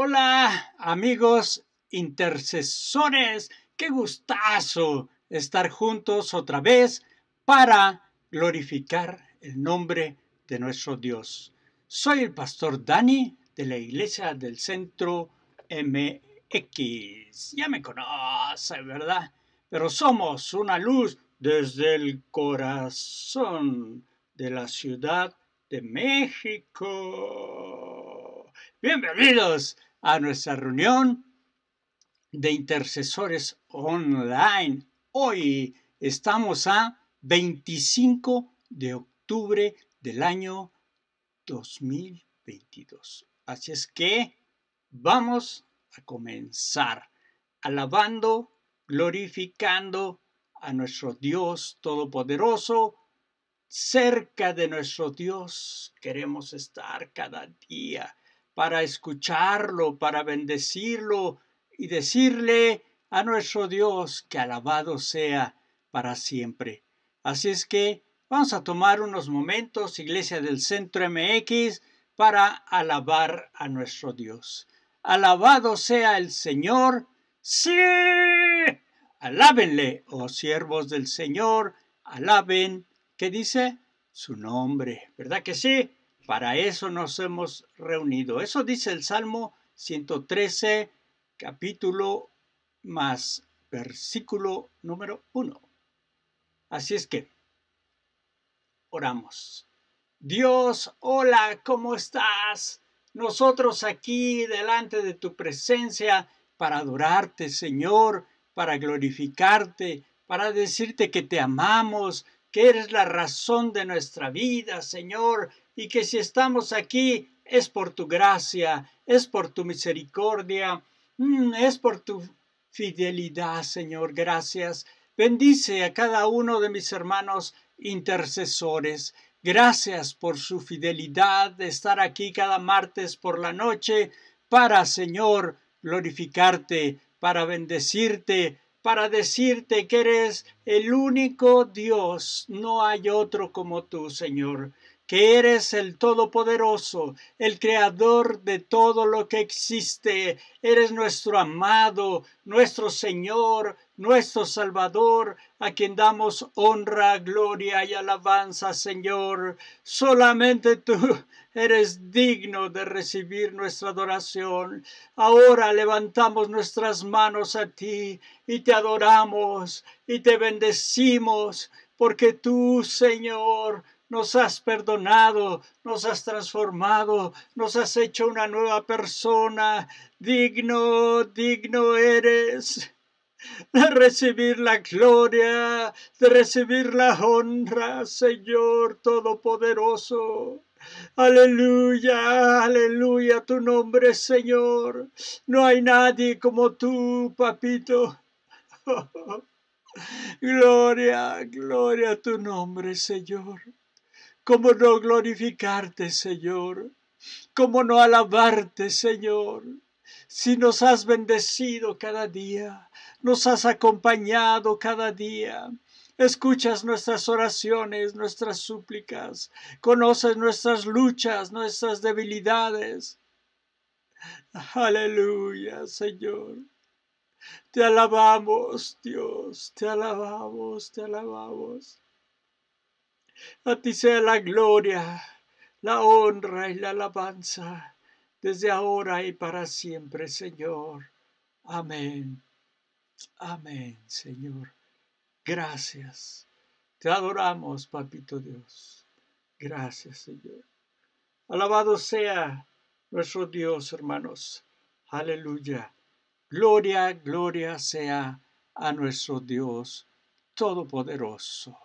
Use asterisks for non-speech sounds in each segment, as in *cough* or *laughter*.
Hola amigos intercesores, qué gustazo estar juntos otra vez para glorificar el nombre de nuestro Dios. Soy el pastor Dani de la Iglesia del Centro MX. Ya me conoce, ¿verdad? Pero somos una luz desde el corazón de la Ciudad de México. Bienvenidos a nuestra reunión de intercesores online. Hoy estamos a 25 de octubre del año 2022. Así es que vamos a comenzar alabando, glorificando a nuestro Dios Todopoderoso. Cerca de nuestro Dios queremos estar cada día para escucharlo, para bendecirlo y decirle a nuestro Dios que alabado sea para siempre. Así es que vamos a tomar unos momentos, Iglesia del Centro MX, para alabar a nuestro Dios. Alabado sea el Señor. Sí. Alábenle, oh siervos del Señor, alaben, ¿qué dice? Su nombre, ¿verdad que sí? Para eso nos hemos reunido. Eso dice el Salmo 113, capítulo más versículo número 1. Así es que, oramos. Dios, hola, ¿cómo estás? Nosotros aquí delante de tu presencia para adorarte, Señor, para glorificarte, para decirte que te amamos, que eres la razón de nuestra vida, Señor, y que si estamos aquí es por tu gracia, es por tu misericordia, mm, es por tu fidelidad, Señor. Gracias. Bendice a cada uno de mis hermanos intercesores. Gracias por su fidelidad de estar aquí cada martes por la noche para, Señor, glorificarte, para bendecirte, para decirte que eres el único Dios. No hay otro como tú, Señor que eres el Todopoderoso, el Creador de todo lo que existe. Eres nuestro amado, nuestro Señor, nuestro Salvador, a quien damos honra, gloria y alabanza, Señor. Solamente tú eres digno de recibir nuestra adoración. Ahora levantamos nuestras manos a ti y te adoramos y te bendecimos, porque tú, Señor, nos has perdonado, nos has transformado, nos has hecho una nueva persona. Digno, digno eres de recibir la gloria, de recibir la honra, Señor Todopoderoso. Aleluya, aleluya, tu nombre, Señor. No hay nadie como tú, papito. *laughs* gloria, gloria tu nombre, Señor. ¿Cómo no glorificarte, Señor? ¿Cómo no alabarte, Señor? Si nos has bendecido cada día, nos has acompañado cada día, escuchas nuestras oraciones, nuestras súplicas, conoces nuestras luchas, nuestras debilidades. Aleluya, Señor. Te alabamos, Dios, te alabamos, te alabamos. A ti sea la gloria, la honra y la alabanza, desde ahora y para siempre, Señor. Amén. Amén, Señor. Gracias. Te adoramos, Papito Dios. Gracias, Señor. Alabado sea nuestro Dios, hermanos. Aleluya. Gloria, gloria sea a nuestro Dios Todopoderoso.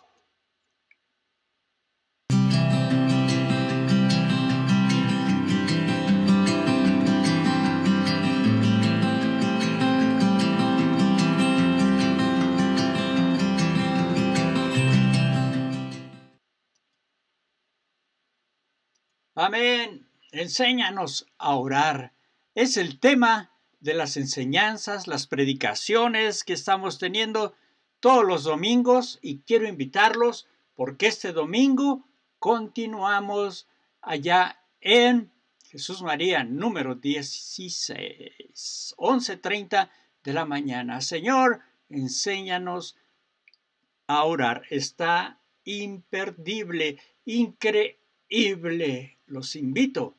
Enséñanos a orar. Es el tema de las enseñanzas, las predicaciones que estamos teniendo todos los domingos y quiero invitarlos porque este domingo continuamos allá en Jesús María número 16, 11.30 de la mañana. Señor, enséñanos a orar. Está imperdible, increíble los invito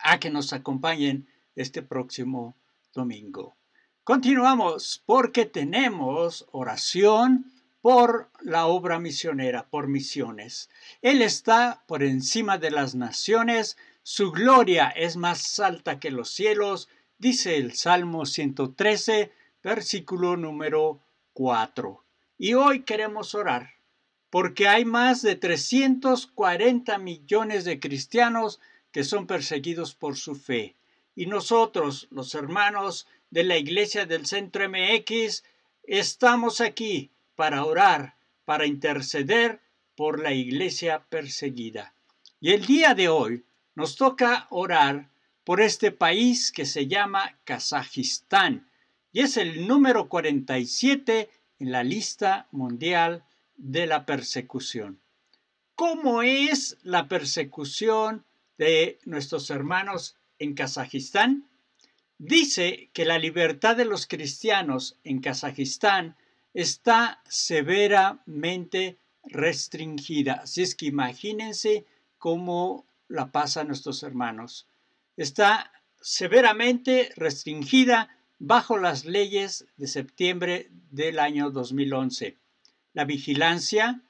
a que nos acompañen este próximo domingo. Continuamos porque tenemos oración por la obra misionera, por misiones. Él está por encima de las naciones, su gloria es más alta que los cielos, dice el Salmo 113, versículo número 4. Y hoy queremos orar porque hay más de 340 millones de cristianos que son perseguidos por su fe. Y nosotros, los hermanos de la Iglesia del Centro MX, estamos aquí para orar, para interceder por la Iglesia perseguida. Y el día de hoy nos toca orar por este país que se llama Kazajistán y es el número 47 en la lista mundial de la persecución. ¿Cómo es la persecución de nuestros hermanos en Kazajistán? Dice que la libertad de los cristianos en Kazajistán está severamente restringida. Así es que imagínense cómo la a nuestros hermanos. Está severamente restringida bajo las leyes de septiembre del año 2011 la vigilancia,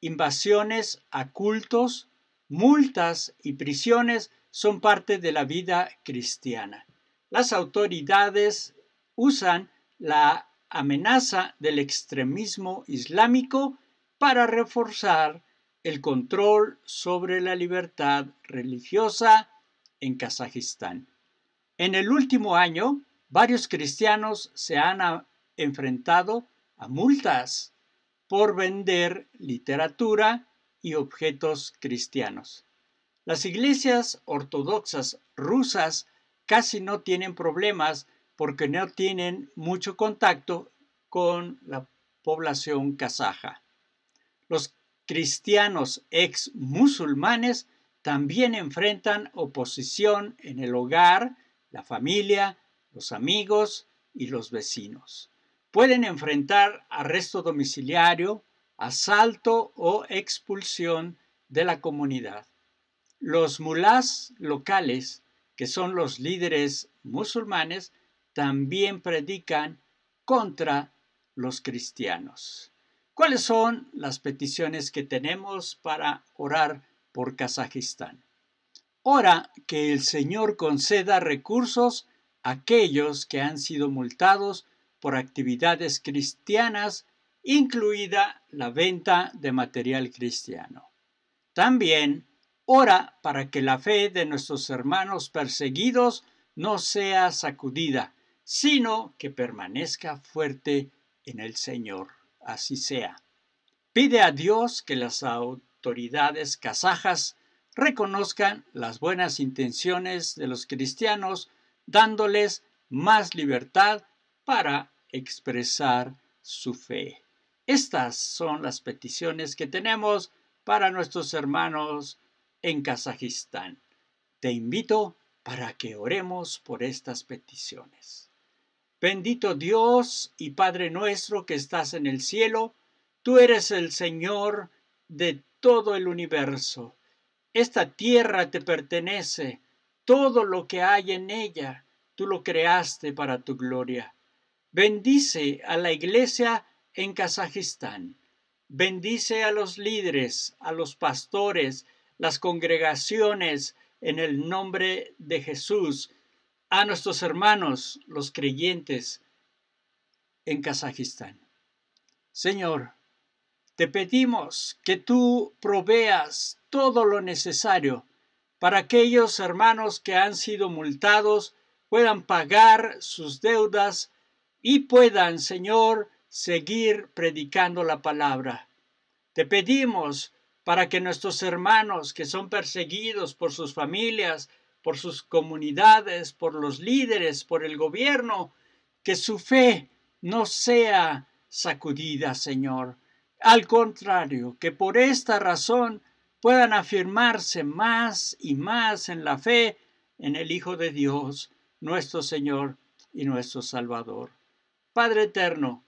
invasiones a cultos, multas y prisiones son parte de la vida cristiana. Las autoridades usan la amenaza del extremismo islámico para reforzar el control sobre la libertad religiosa en Kazajistán. En el último año, varios cristianos se han enfrentado a multas por vender literatura y objetos cristianos. Las iglesias ortodoxas rusas casi no tienen problemas porque no tienen mucho contacto con la población kazaja. Los cristianos ex musulmanes también enfrentan oposición en el hogar, la familia, los amigos y los vecinos pueden enfrentar arresto domiciliario, asalto o expulsión de la comunidad. Los mulás locales, que son los líderes musulmanes, también predican contra los cristianos. ¿Cuáles son las peticiones que tenemos para orar por Kazajistán? Ora que el Señor conceda recursos a aquellos que han sido multados por actividades cristianas, incluida la venta de material cristiano. También ora para que la fe de nuestros hermanos perseguidos no sea sacudida, sino que permanezca fuerte en el Señor. Así sea. Pide a Dios que las autoridades kazajas reconozcan las buenas intenciones de los cristianos, dándoles más libertad para expresar su fe. Estas son las peticiones que tenemos para nuestros hermanos en Kazajistán. Te invito para que oremos por estas peticiones. Bendito Dios y Padre nuestro que estás en el cielo, tú eres el Señor de todo el universo. Esta tierra te pertenece, todo lo que hay en ella, tú lo creaste para tu gloria. Bendice a la iglesia en Kazajistán. Bendice a los líderes, a los pastores, las congregaciones, en el nombre de Jesús, a nuestros hermanos, los creyentes en Kazajistán. Señor, te pedimos que tú proveas todo lo necesario para aquellos hermanos que han sido multados puedan pagar sus deudas y puedan, Señor, seguir predicando la palabra. Te pedimos para que nuestros hermanos que son perseguidos por sus familias, por sus comunidades, por los líderes, por el gobierno, que su fe no sea sacudida, Señor. Al contrario, que por esta razón puedan afirmarse más y más en la fe en el Hijo de Dios, nuestro Señor y nuestro Salvador. Padre Eterno,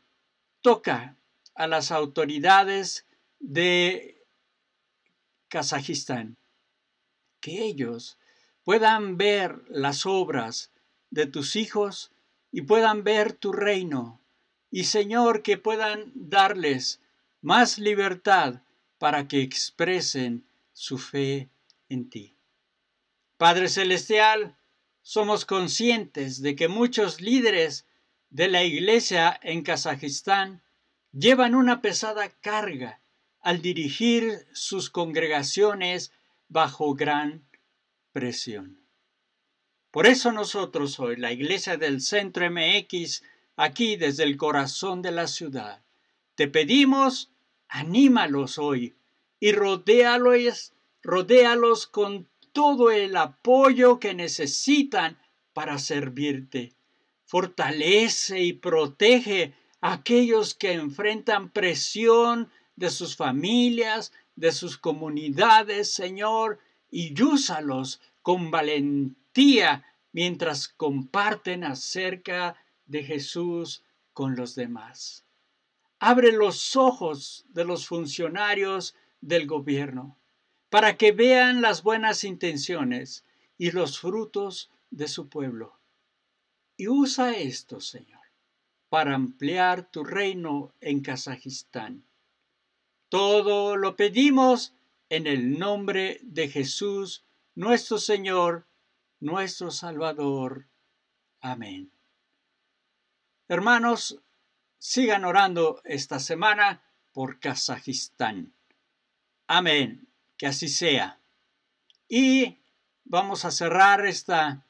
toca a las autoridades de Kazajistán, que ellos puedan ver las obras de tus hijos y puedan ver tu reino, y Señor, que puedan darles más libertad para que expresen su fe en ti. Padre Celestial, somos conscientes de que muchos líderes de la Iglesia en Kazajistán llevan una pesada carga al dirigir sus congregaciones bajo gran presión. Por eso nosotros hoy, la Iglesia del Centro MX, aquí desde el corazón de la ciudad, te pedimos, anímalos hoy y rodéalos, rodéalos con todo el apoyo que necesitan para servirte fortalece y protege a aquellos que enfrentan presión de sus familias, de sus comunidades, Señor, y úsalos con valentía mientras comparten acerca de Jesús con los demás. Abre los ojos de los funcionarios del gobierno para que vean las buenas intenciones y los frutos de su pueblo. Y usa esto, Señor, para ampliar tu reino en Kazajistán. Todo lo pedimos en el nombre de Jesús, nuestro Señor, nuestro Salvador. Amén. Hermanos, sigan orando esta semana por Kazajistán. Amén, que así sea. Y vamos a cerrar esta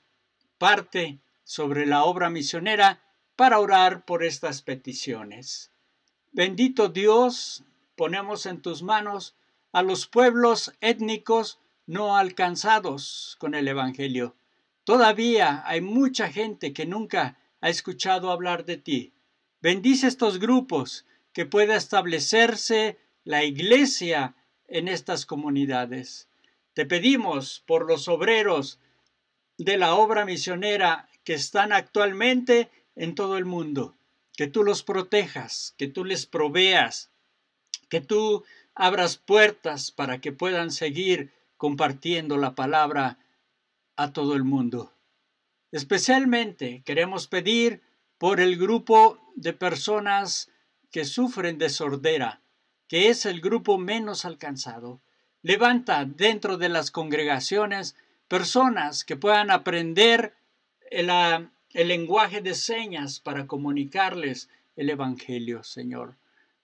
parte sobre la obra misionera para orar por estas peticiones. Bendito Dios, ponemos en tus manos a los pueblos étnicos no alcanzados con el Evangelio. Todavía hay mucha gente que nunca ha escuchado hablar de ti. Bendice estos grupos que pueda establecerse la iglesia en estas comunidades. Te pedimos por los obreros de la obra misionera que están actualmente en todo el mundo. Que tú los protejas, que tú les proveas, que tú abras puertas para que puedan seguir compartiendo la palabra a todo el mundo. Especialmente queremos pedir por el grupo de personas que sufren de sordera, que es el grupo menos alcanzado. Levanta dentro de las congregaciones personas que puedan aprender el, lenguaje de señas para comunicarles el Evangelio, Señor.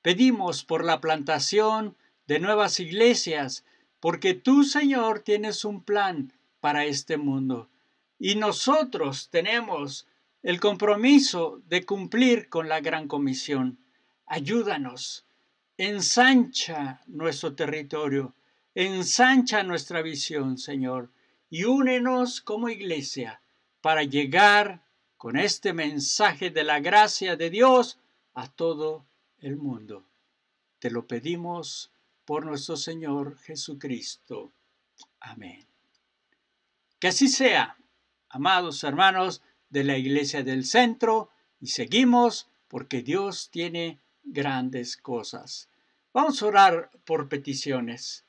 Pedimos por la plantación de nuevas iglesias, porque tú, Señor, tienes un plan para este mundo. Y nosotros tenemos el compromiso de cumplir con la gran comisión. Ayúdanos, ensancha nuestro territorio, ensancha nuestra visión, Señor, y únenos como iglesia para llegar con este mensaje de la gracia de Dios a todo el mundo. Te lo pedimos por nuestro Señor Jesucristo. Amén. Que así sea, amados hermanos de la Iglesia del Centro, y seguimos porque Dios tiene grandes cosas. Vamos a orar por peticiones.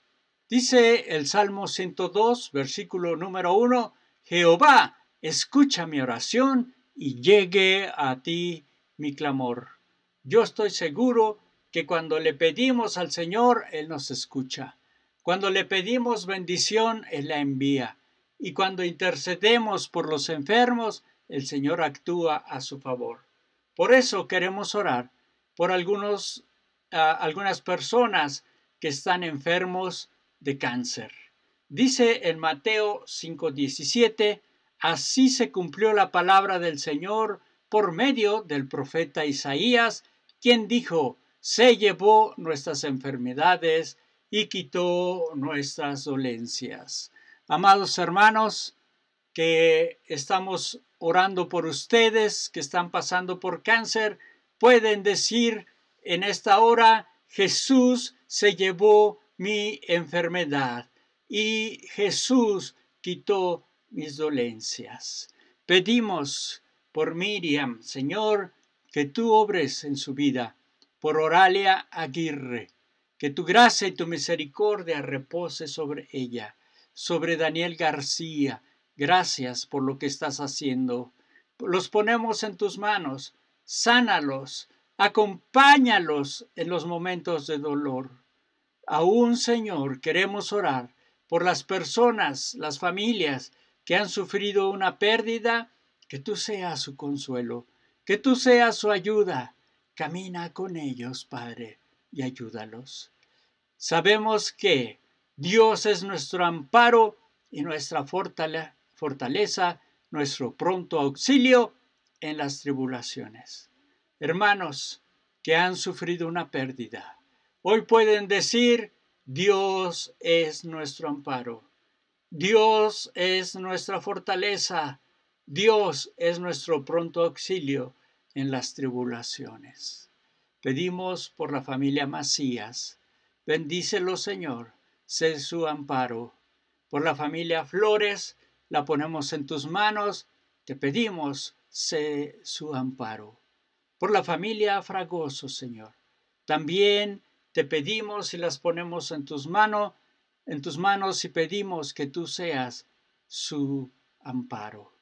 Dice el Salmo 102, versículo número 1, Jehová Escucha mi oración y llegue a ti mi clamor. Yo estoy seguro que cuando le pedimos al Señor, Él nos escucha. Cuando le pedimos bendición, Él la envía. Y cuando intercedemos por los enfermos, el Señor actúa a su favor. Por eso queremos orar por algunos, algunas personas que están enfermos de cáncer. Dice en Mateo 5:17, Así se cumplió la palabra del Señor por medio del profeta Isaías, quien dijo, se llevó nuestras enfermedades y quitó nuestras dolencias. Amados hermanos, que estamos orando por ustedes que están pasando por cáncer, pueden decir en esta hora, Jesús se llevó mi enfermedad y Jesús quitó mis dolencias. Pedimos por Miriam, Señor, que tú obres en su vida, por Oralia Aguirre, que tu gracia y tu misericordia repose sobre ella, sobre Daniel García. Gracias por lo que estás haciendo. Los ponemos en tus manos, sánalos, acompáñalos en los momentos de dolor. Aún, Señor, queremos orar por las personas, las familias que han sufrido una pérdida, que tú seas su consuelo, que tú seas su ayuda. Camina con ellos, Padre, y ayúdalos. Sabemos que Dios es nuestro amparo y nuestra fortaleza, nuestro pronto auxilio en las tribulaciones. Hermanos que han sufrido una pérdida, hoy pueden decir, Dios es nuestro amparo. Dios es nuestra fortaleza, Dios es nuestro pronto auxilio en las tribulaciones. Pedimos por la familia Macías, bendícelo Señor, sé su amparo. Por la familia Flores, la ponemos en tus manos, te pedimos, sé su amparo. Por la familia Fragoso, Señor, también te pedimos y las ponemos en tus manos, en tus manos y pedimos que tú seas su amparo.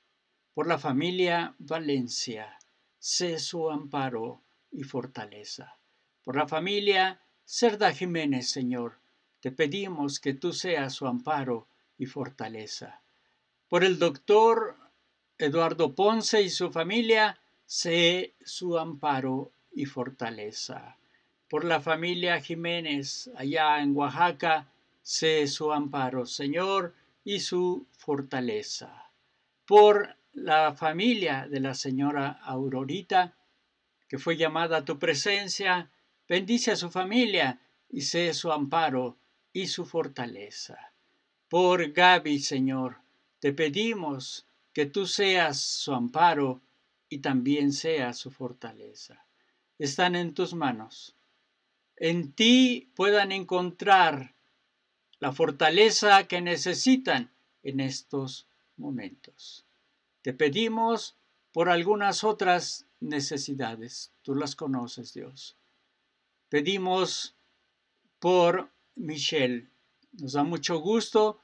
Por la familia Valencia, sé su amparo y fortaleza. Por la familia Cerda Jiménez, Señor, te pedimos que tú seas su amparo y fortaleza. Por el doctor Eduardo Ponce y su familia, sé su amparo y fortaleza. Por la familia Jiménez, allá en Oaxaca, sé su amparo, Señor, y su fortaleza. Por la familia de la señora Aurorita, que fue llamada a tu presencia, bendice a su familia y sé su amparo y su fortaleza. Por Gaby, Señor, te pedimos que tú seas su amparo y también seas su fortaleza. Están en tus manos. En ti puedan encontrar la fortaleza que necesitan en estos momentos. Te pedimos por algunas otras necesidades, tú las conoces, Dios. Pedimos por Michelle. Nos da mucho gusto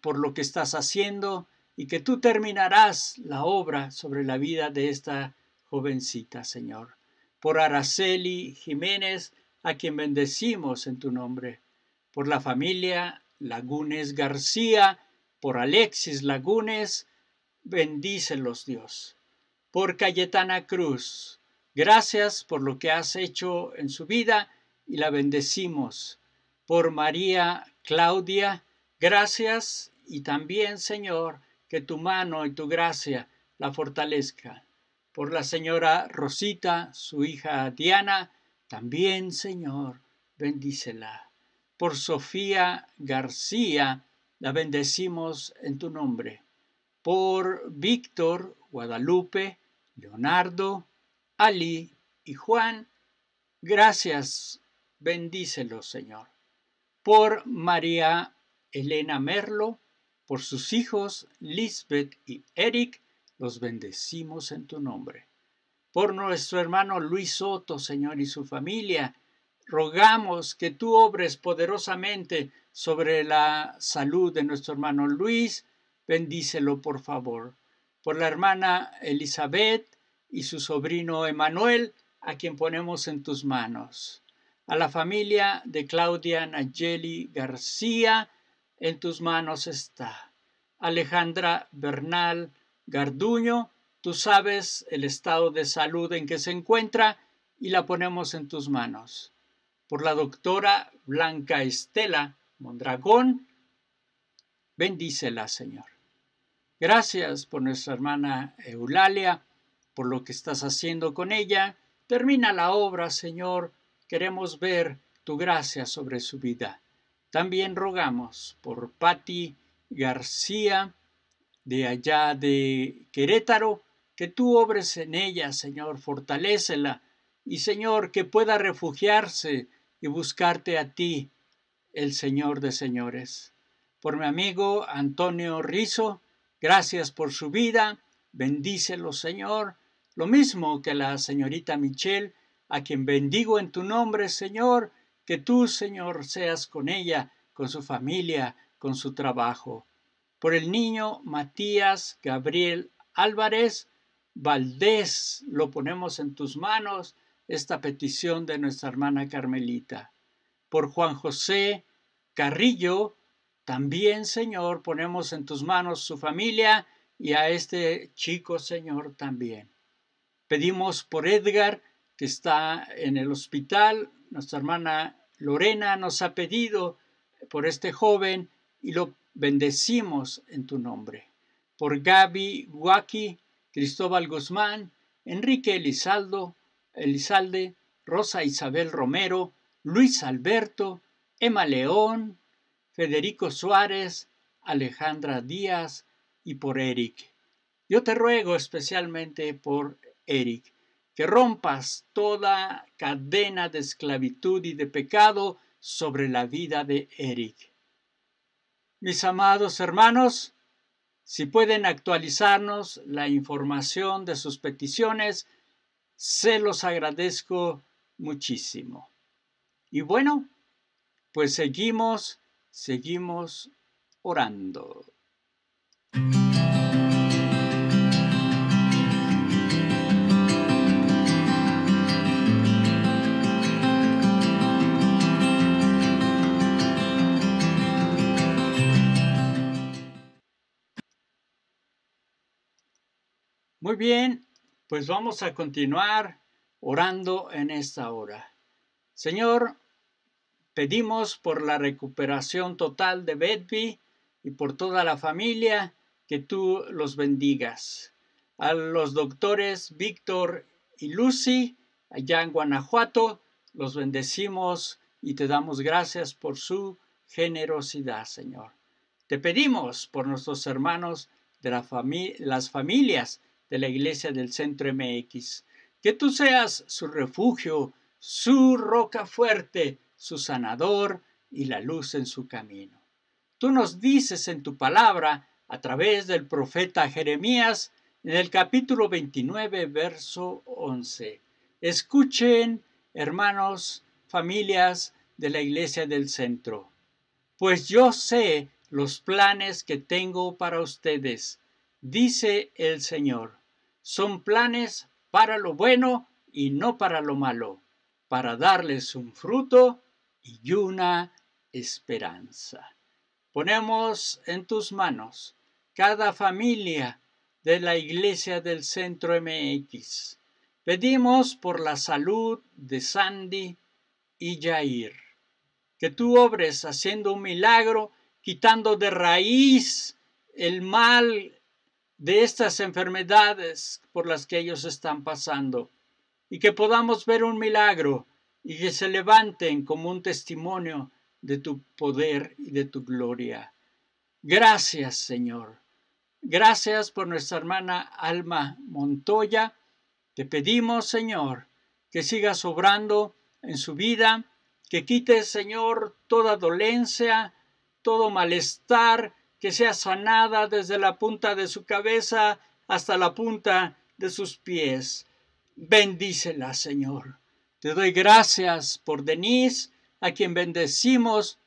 por lo que estás haciendo y que tú terminarás la obra sobre la vida de esta jovencita, Señor. Por Araceli Jiménez, a quien bendecimos en tu nombre por la familia Lagunes García, por Alexis Lagunes, bendícelos Dios. Por Cayetana Cruz, gracias por lo que has hecho en su vida y la bendecimos. Por María Claudia, gracias y también, Señor, que tu mano y tu gracia la fortalezca. Por la señora Rosita, su hija Diana, también, Señor, bendícela por Sofía García, la bendecimos en tu nombre, por Víctor, Guadalupe, Leonardo, Ali y Juan, gracias, bendícelos, Señor, por María Elena Merlo, por sus hijos Lisbeth y Eric, los bendecimos en tu nombre. Por nuestro hermano Luis Soto, Señor, y su familia, rogamos que tú obres poderosamente sobre la salud de nuestro hermano Luis. Bendícelo, por favor. Por la hermana Elizabeth y su sobrino Emanuel, a quien ponemos en tus manos. A la familia de Claudia Nayeli García, en tus manos está. Alejandra Bernal Garduño, tú sabes el estado de salud en que se encuentra y la ponemos en tus manos por la doctora Blanca Estela Mondragón. Bendícela, Señor. Gracias por nuestra hermana Eulalia, por lo que estás haciendo con ella. Termina la obra, Señor. Queremos ver tu gracia sobre su vida. También rogamos por Patti García, de allá de Querétaro, que tú obres en ella, Señor, fortalécela, y Señor, que pueda refugiarse y buscarte a ti, el Señor de señores. Por mi amigo Antonio Rizo, gracias por su vida, bendícelo Señor, lo mismo que la señorita Michelle, a quien bendigo en tu nombre, Señor, que tú, Señor, seas con ella, con su familia, con su trabajo. Por el niño Matías Gabriel Álvarez Valdés, lo ponemos en tus manos, esta petición de nuestra hermana Carmelita. Por Juan José Carrillo, también, Señor, ponemos en tus manos su familia y a este chico, Señor, también. Pedimos por Edgar, que está en el hospital. Nuestra hermana Lorena nos ha pedido por este joven y lo bendecimos en tu nombre. Por Gaby Guaki, Cristóbal Guzmán, Enrique Elizaldo, Elizalde, Rosa Isabel Romero, Luis Alberto, Emma León, Federico Suárez, Alejandra Díaz y por Eric. Yo te ruego especialmente por Eric, que rompas toda cadena de esclavitud y de pecado sobre la vida de Eric. Mis amados hermanos, si pueden actualizarnos la información de sus peticiones, se los agradezco muchísimo. Y bueno, pues seguimos, seguimos orando. Muy bien, pues vamos a continuar orando en esta hora. Señor, pedimos por la recuperación total de Bedby y por toda la familia que tú los bendigas. A los doctores Víctor y Lucy, allá en Guanajuato, los bendecimos y te damos gracias por su generosidad, Señor. Te pedimos por nuestros hermanos de las familias de la Iglesia del Centro MX. Que tú seas su refugio, su roca fuerte, su sanador y la luz en su camino. Tú nos dices en tu palabra, a través del profeta Jeremías, en el capítulo 29, verso 11. Escuchen, hermanos, familias de la Iglesia del Centro, pues yo sé los planes que tengo para ustedes, dice el Señor, son planes para lo bueno y no para lo malo, para darles un fruto y una esperanza. Ponemos en tus manos cada familia de la Iglesia del Centro MX. Pedimos por la salud de Sandy y Jair, que tú obres haciendo un milagro, quitando de raíz el mal de estas enfermedades por las que ellos están pasando y que podamos ver un milagro y que se levanten como un testimonio de tu poder y de tu gloria. Gracias, Señor. Gracias por nuestra hermana Alma Montoya. Te pedimos, Señor, que sigas sobrando en su vida, que quites, Señor, toda dolencia, todo malestar, que sea sanada desde la punta de su cabeza hasta la punta de sus pies. Bendícela, Señor. Te doy gracias por Denise, a quien bendecimos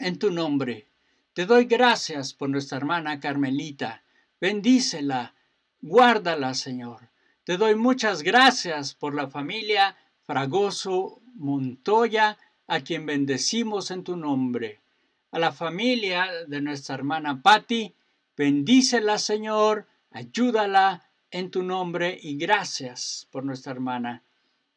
en tu nombre. Te doy gracias por nuestra hermana Carmelita. Bendícela, guárdala, Señor. Te doy muchas gracias por la familia Fragoso Montoya, a quien bendecimos en tu nombre a la familia de nuestra hermana Patti. Bendícela, Señor, ayúdala en tu nombre y gracias por nuestra hermana.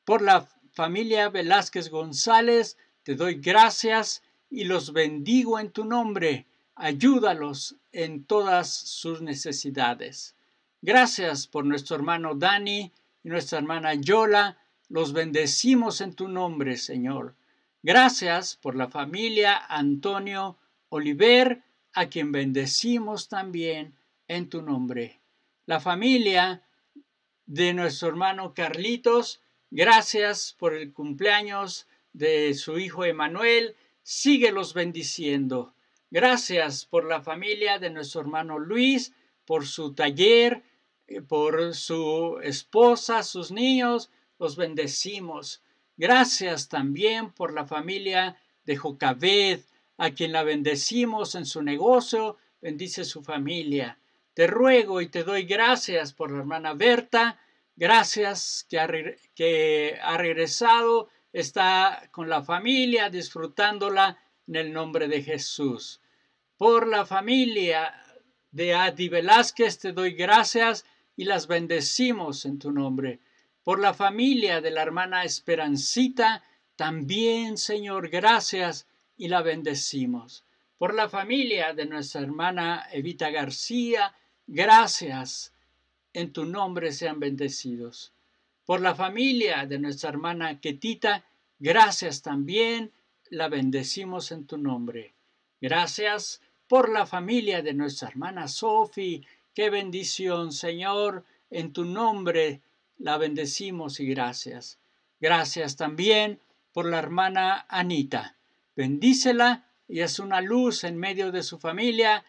Por la familia Velázquez González, te doy gracias y los bendigo en tu nombre. Ayúdalos en todas sus necesidades. Gracias por nuestro hermano Dani y nuestra hermana Yola. Los bendecimos en tu nombre, Señor. Gracias por la familia Antonio Oliver, a quien bendecimos también en tu nombre. La familia de nuestro hermano Carlitos, gracias por el cumpleaños de su hijo Emanuel, los bendiciendo. Gracias por la familia de nuestro hermano Luis, por su taller, eh, por su esposa, sus niños, los bendecimos. Gracias también por la familia de Jocabed, a quien la bendecimos en su negocio, bendice su familia. Te ruego y te doy gracias por la hermana Berta, gracias que ha, que ha regresado, está con la familia, disfrutándola en el nombre de Jesús. Por la familia de Adi Velázquez te doy gracias y las bendecimos en tu nombre por la familia de la hermana Esperancita, también, Señor, gracias y la bendecimos. Por la familia de nuestra hermana Evita García, gracias. En tu nombre sean bendecidos. Por la familia de nuestra hermana Ketita, gracias también. La bendecimos en tu nombre. Gracias por la familia de nuestra hermana Sofi. Qué bendición, Señor. En tu nombre la bendecimos y gracias. Gracias también por la hermana Anita. Bendícela y es una luz en medio de su familia.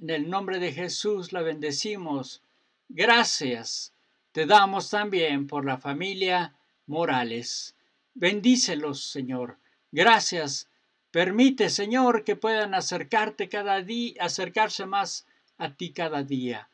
En el nombre de Jesús la bendecimos. Gracias te damos también por la familia Morales. Bendícelos, Señor. Gracias. Permite, Señor, que puedan acercarte cada día, acercarse más a ti cada día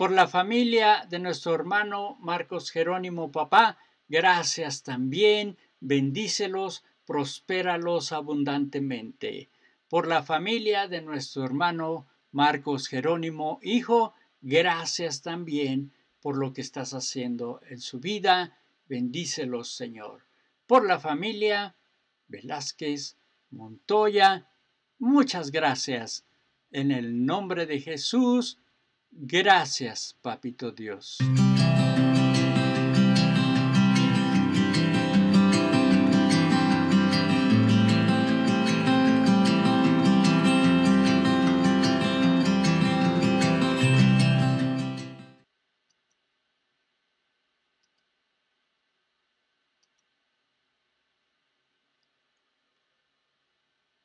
por la familia de nuestro hermano Marcos Jerónimo Papá. Gracias también, bendícelos, prospéralos abundantemente. Por la familia de nuestro hermano Marcos Jerónimo Hijo, gracias también por lo que estás haciendo en su vida. Bendícelos, Señor. Por la familia Velázquez Montoya, muchas gracias. En el nombre de Jesús, Gracias, Papito Dios.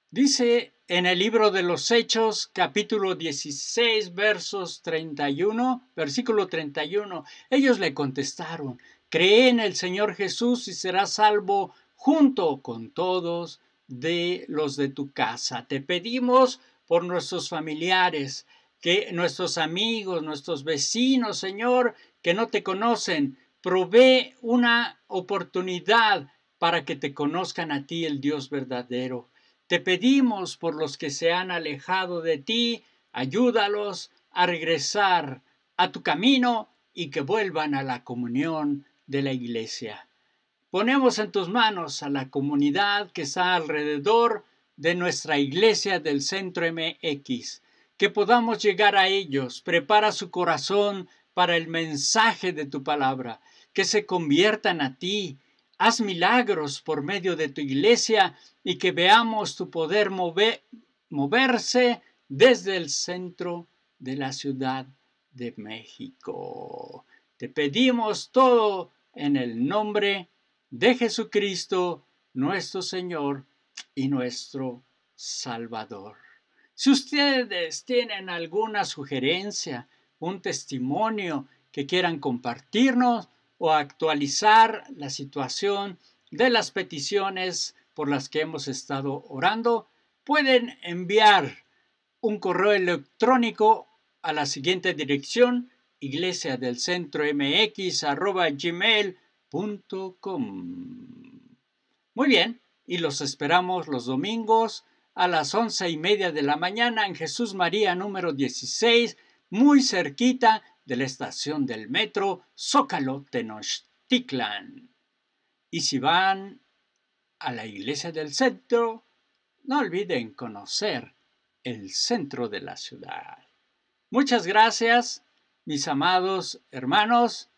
Dice en el libro de los Hechos, capítulo 16, versos 31, versículo 31. Ellos le contestaron, cree en el Señor Jesús y serás salvo junto con todos de los de tu casa. Te pedimos por nuestros familiares, que nuestros amigos, nuestros vecinos, Señor, que no te conocen, provee una oportunidad para que te conozcan a ti, el Dios verdadero. Te pedimos por los que se han alejado de ti, ayúdalos a regresar a tu camino y que vuelvan a la comunión de la iglesia. Ponemos en tus manos a la comunidad que está alrededor de nuestra iglesia del Centro MX, que podamos llegar a ellos. Prepara su corazón para el mensaje de tu palabra, que se conviertan a ti, Haz milagros por medio de tu iglesia y que veamos tu poder moverse desde el centro de la Ciudad de México. Te pedimos todo en el nombre de Jesucristo, nuestro Señor y nuestro Salvador. Si ustedes tienen alguna sugerencia, un testimonio que quieran compartirnos, o actualizar la situación de las peticiones por las que hemos estado orando, pueden enviar un correo electrónico a la siguiente dirección iglesia del centro mx punto com. Muy bien, y los esperamos los domingos a las once y media de la mañana en Jesús María número 16, muy cerquita de la estación del metro Zócalo Tenochtitlan. Y si van a la iglesia del centro, no olviden conocer el centro de la ciudad. Muchas gracias, mis amados hermanos.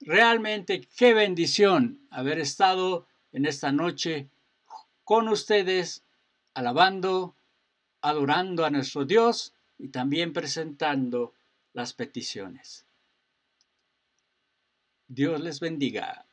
Realmente qué bendición haber estado en esta noche con ustedes, alabando, adorando a nuestro Dios y también presentando las peticiones. Dios les bendiga